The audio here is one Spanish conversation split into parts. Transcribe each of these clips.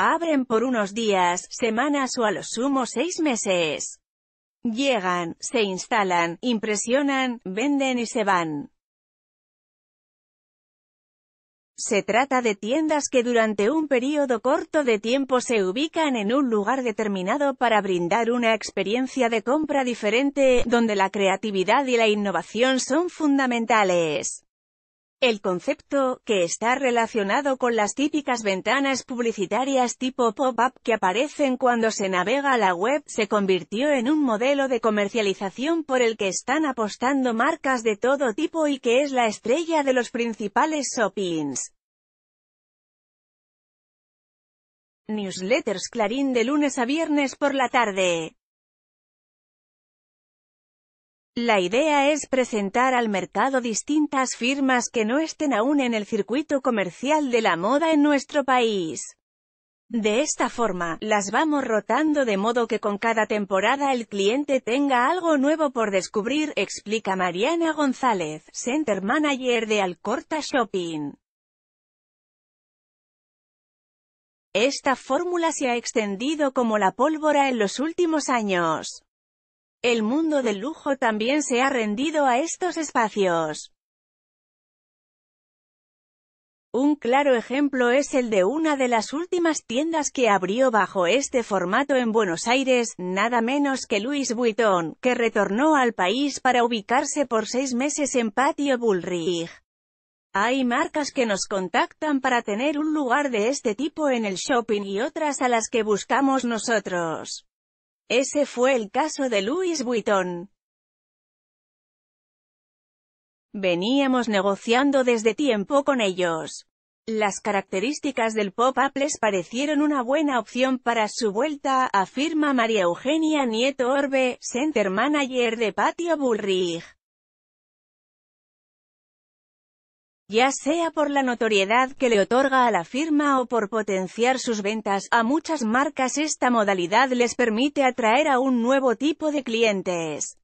Abren por unos días, semanas o a lo sumo seis meses. Llegan, se instalan, impresionan, venden y se van. Se trata de tiendas que durante un periodo corto de tiempo se ubican en un lugar determinado para brindar una experiencia de compra diferente, donde la creatividad y la innovación son fundamentales. El concepto, que está relacionado con las típicas ventanas publicitarias tipo pop-up que aparecen cuando se navega a la web, se convirtió en un modelo de comercialización por el que están apostando marcas de todo tipo y que es la estrella de los principales shoppings. Newsletters Clarín de lunes a viernes por la tarde. La idea es presentar al mercado distintas firmas que no estén aún en el circuito comercial de la moda en nuestro país. De esta forma, las vamos rotando de modo que con cada temporada el cliente tenga algo nuevo por descubrir, explica Mariana González, Center Manager de Alcorta Shopping. Esta fórmula se ha extendido como la pólvora en los últimos años. El mundo del lujo también se ha rendido a estos espacios. Un claro ejemplo es el de una de las últimas tiendas que abrió bajo este formato en Buenos Aires, nada menos que Louis Vuitton, que retornó al país para ubicarse por seis meses en Patio Bullrich. Hay marcas que nos contactan para tener un lugar de este tipo en el shopping y otras a las que buscamos nosotros. Ese fue el caso de Louis Vuitton. Veníamos negociando desde tiempo con ellos. Las características del pop-up les parecieron una buena opción para su vuelta, afirma María Eugenia Nieto Orbe, Center Manager de Patio Bullrich. ya sea por la notoriedad que le otorga a la firma o por potenciar sus ventas, a muchas marcas esta modalidad les permite atraer a un nuevo tipo de clientes.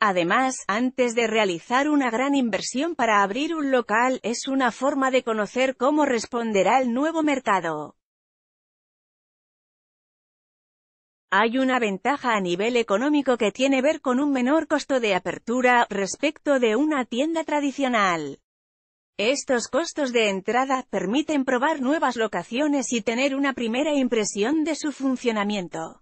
Además, antes de realizar una gran inversión para abrir un local, es una forma de conocer cómo responderá el nuevo mercado. Hay una ventaja a nivel económico que tiene ver con un menor costo de apertura, respecto de una tienda tradicional. Estos costos de entrada permiten probar nuevas locaciones y tener una primera impresión de su funcionamiento.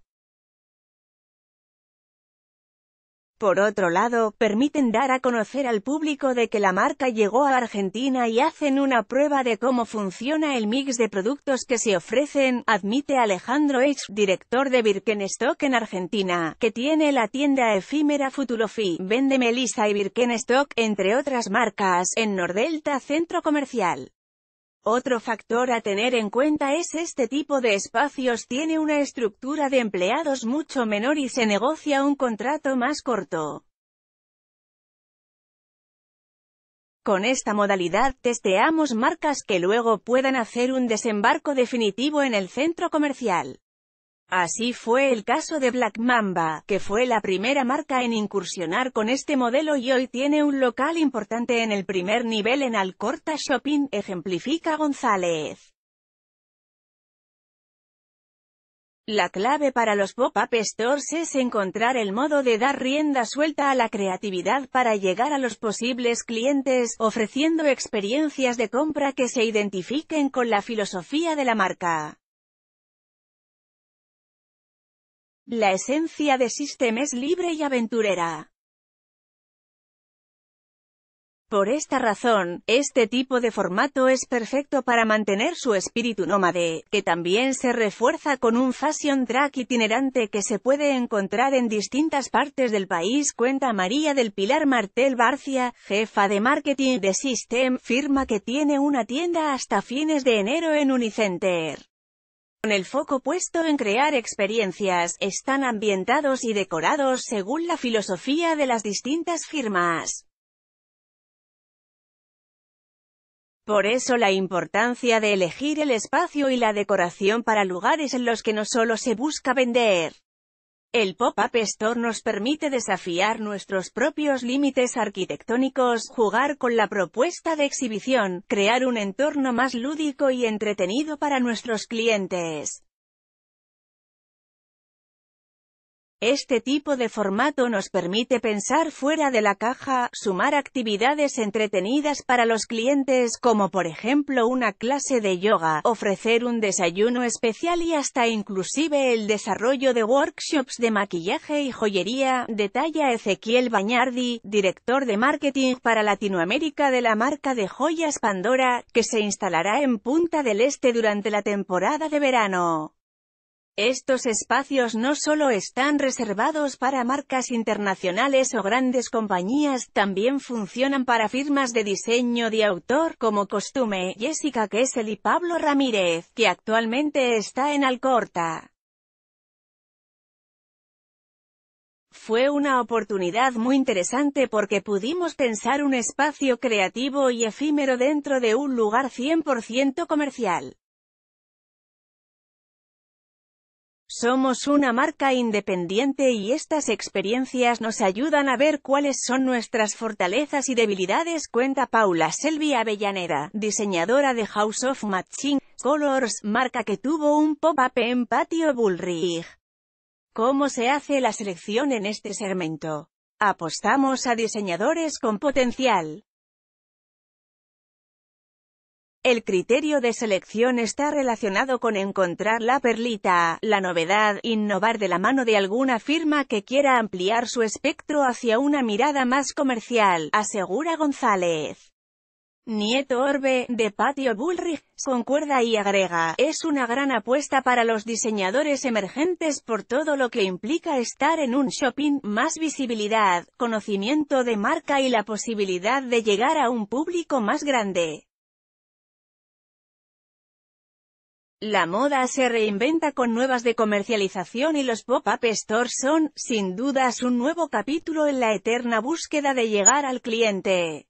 Por otro lado, permiten dar a conocer al público de que la marca llegó a Argentina y hacen una prueba de cómo funciona el mix de productos que se ofrecen, admite Alejandro H., director de Birkenstock en Argentina, que tiene la tienda efímera Futurofi, vende Melissa y Birkenstock, entre otras marcas, en Nordelta Centro Comercial. Otro factor a tener en cuenta es este tipo de espacios tiene una estructura de empleados mucho menor y se negocia un contrato más corto. Con esta modalidad testeamos marcas que luego puedan hacer un desembarco definitivo en el centro comercial. Así fue el caso de Black Mamba, que fue la primera marca en incursionar con este modelo y hoy tiene un local importante en el primer nivel en Alcorta Shopping, ejemplifica González. La clave para los pop-up stores es encontrar el modo de dar rienda suelta a la creatividad para llegar a los posibles clientes, ofreciendo experiencias de compra que se identifiquen con la filosofía de la marca. La esencia de System es libre y aventurera. Por esta razón, este tipo de formato es perfecto para mantener su espíritu nómade, que también se refuerza con un fashion track itinerante que se puede encontrar en distintas partes del país, cuenta María del Pilar Martel Barcia, jefa de marketing de System, firma que tiene una tienda hasta fines de enero en Unicenter con el foco puesto en crear experiencias, están ambientados y decorados según la filosofía de las distintas firmas. Por eso la importancia de elegir el espacio y la decoración para lugares en los que no solo se busca vender, el Pop-Up Store nos permite desafiar nuestros propios límites arquitectónicos, jugar con la propuesta de exhibición, crear un entorno más lúdico y entretenido para nuestros clientes. Este tipo de formato nos permite pensar fuera de la caja, sumar actividades entretenidas para los clientes como por ejemplo una clase de yoga, ofrecer un desayuno especial y hasta inclusive el desarrollo de workshops de maquillaje y joyería, detalla Ezequiel Bañardi, director de marketing para Latinoamérica de la marca de joyas Pandora, que se instalará en Punta del Este durante la temporada de verano. Estos espacios no solo están reservados para marcas internacionales o grandes compañías, también funcionan para firmas de diseño de autor, como Costume, Jessica Kessel y Pablo Ramírez, que actualmente está en Alcorta. Fue una oportunidad muy interesante porque pudimos pensar un espacio creativo y efímero dentro de un lugar 100% comercial. Somos una marca independiente y estas experiencias nos ayudan a ver cuáles son nuestras fortalezas y debilidades, cuenta Paula Selvi Avellaneda, diseñadora de House of Matching Colors, marca que tuvo un pop-up en Patio Bullrich. ¿Cómo se hace la selección en este segmento? Apostamos a diseñadores con potencial. El criterio de selección está relacionado con encontrar la perlita, la novedad, innovar de la mano de alguna firma que quiera ampliar su espectro hacia una mirada más comercial, asegura González. Nieto Orbe, de Patio Bullrich, concuerda y agrega, es una gran apuesta para los diseñadores emergentes por todo lo que implica estar en un shopping, más visibilidad, conocimiento de marca y la posibilidad de llegar a un público más grande. La moda se reinventa con nuevas de comercialización y los pop-up stores son, sin dudas, un nuevo capítulo en la eterna búsqueda de llegar al cliente.